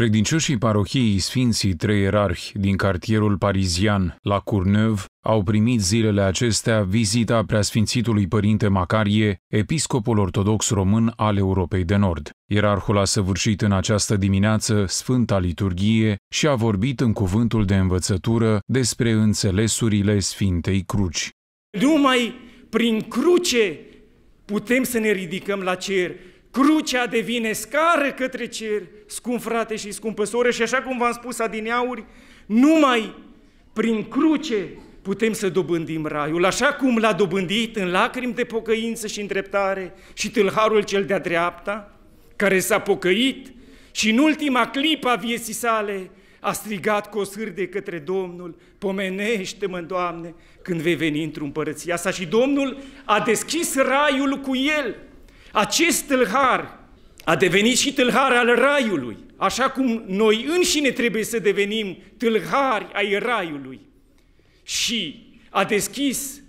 Credincioșii parohiei Sfinții Trei Erarhi din cartierul parizian la Courneuve au primit zilele acestea vizita preasfințitului părinte Macarie, episcopul ortodox român al Europei de Nord. Ierarhul a săvârșit în această dimineață Sfânta Liturghie și a vorbit în cuvântul de învățătură despre înțelesurile Sfintei Cruci. Numai prin cruce putem să ne ridicăm la cer Crucea devine scară către cer, scump frate și scumpă soră, și așa cum v-am spus adineauri, numai prin cruce putem să dobândim raiul, așa cum l-a dobândit în lacrimi de pocăință și îndreptare și tâlharul cel de-a dreapta, care s-a pocăit și în ultima clipă a vieții sale a strigat cu o sârde către Domnul, pomenește-mă, Doamne, când vei veni într-un împărăția sa. Și Domnul a deschis raiul cu el, acest tâlhar a devenit și tâlhar al raiului, așa cum noi înșine trebuie să devenim tâlhari ai raiului. Și a deschis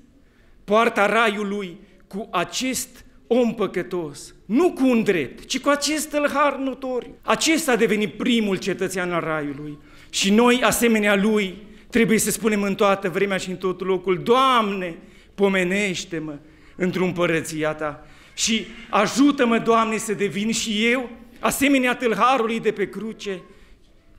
poarta raiului cu acest om păcătos, nu cu un drept, ci cu acest tâlhar notoriu. Acesta a devenit primul cetățean al raiului și noi, asemenea lui, trebuie să spunem în toată vremea și în tot locul, Doamne, pomenește-mă într-un părăția ta și ajută-mă, Doamne, să devin și eu, asemenea tâlharului de pe cruce,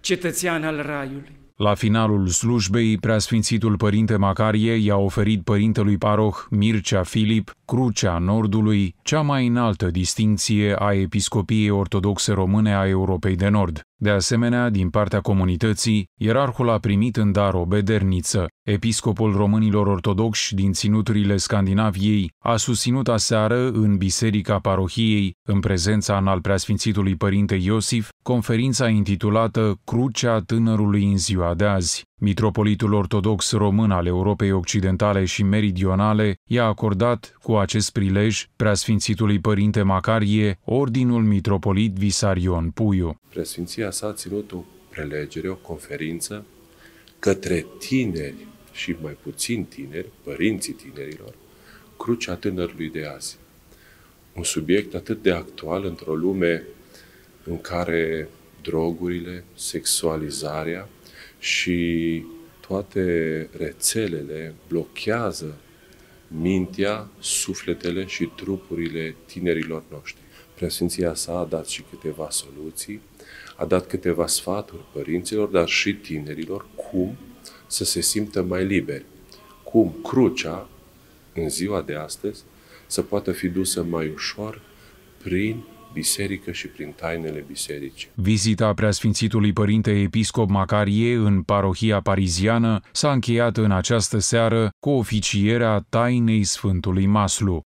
cetățean al raiului. La finalul slujbei, preasfințitul părinte Macarie i-a oferit părintelui paroh Mircea Filip Crucea Nordului, cea mai înaltă distinție a Episcopiei Ortodoxe Române a Europei de Nord. De asemenea, din partea comunității, ierarhul a primit în dar o bederniță. Episcopul românilor ortodoxi din ținuturile Scandinaviei a susținut aseară în Biserica Parohiei, în prezența în al preasfințitului Părinte Iosif, conferința intitulată Crucea Tânărului în ziua de azi. Mitropolitul ortodox român al Europei Occidentale și Meridionale i-a acordat, cu acest prilej, preasfințitului părinte Macarie, ordinul mitropolit Visarion Puiu. Preasfinția sa a ținut o prelegere, o conferință către tineri și mai puțin tineri, părinții tinerilor, crucea tânărului de azi. Un subiect atât de actual într-o lume în care drogurile, sexualizarea, și toate rețelele blochează mintea, sufletele și trupurile tinerilor noștri. Preasfinția sa a dat și câteva soluții, a dat câteva sfaturi părinților, dar și tinerilor, cum să se simtă mai liberi, cum crucea, în ziua de astăzi, să poată fi dusă mai ușor prin biserică și prin tainele bisericii. Vizita preasfințitului părinte episcop Macarie în parohia pariziană s-a încheiat în această seară cu oficierea tainei Sfântului Maslu.